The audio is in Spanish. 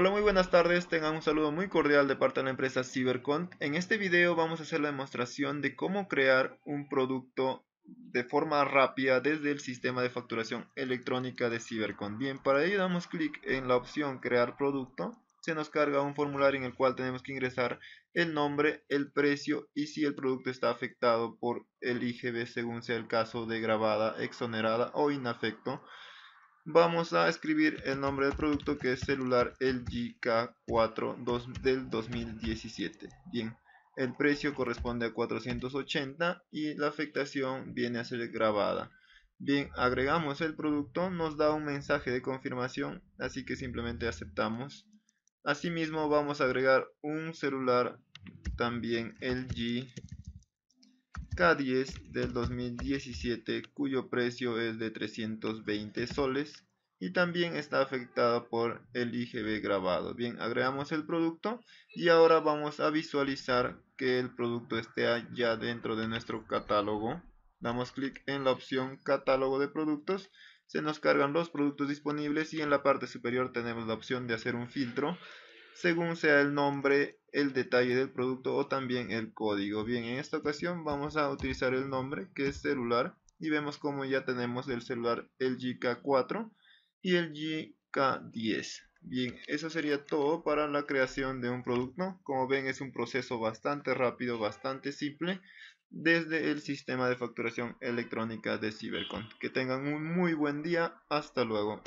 Hola muy buenas tardes, tengan un saludo muy cordial de parte de la empresa CyberCon. En este video vamos a hacer la demostración de cómo crear un producto de forma rápida desde el sistema de facturación electrónica de CyberCon. Bien, para ello damos clic en la opción crear producto se nos carga un formulario en el cual tenemos que ingresar el nombre, el precio y si el producto está afectado por el IGB según sea el caso de grabada, exonerada o inafecto vamos a escribir el nombre del producto que es celular LG K4 del 2017. Bien, el precio corresponde a 480 y la afectación viene a ser grabada. Bien, agregamos el producto, nos da un mensaje de confirmación, así que simplemente aceptamos. Asimismo vamos a agregar un celular también LG K10 del 2017 cuyo precio es de 320 soles y también está afectada por el IGB grabado. Bien, agregamos el producto y ahora vamos a visualizar que el producto esté ya dentro de nuestro catálogo. Damos clic en la opción catálogo de productos, se nos cargan los productos disponibles y en la parte superior tenemos la opción de hacer un filtro según sea el nombre, el detalle del producto o también el código. Bien, en esta ocasión vamos a utilizar el nombre que es celular y vemos como ya tenemos el celular el GK4 y el GK10. Bien, eso sería todo para la creación de un producto. Como ven es un proceso bastante rápido, bastante simple desde el sistema de facturación electrónica de Cybercon. Que tengan un muy buen día, hasta luego.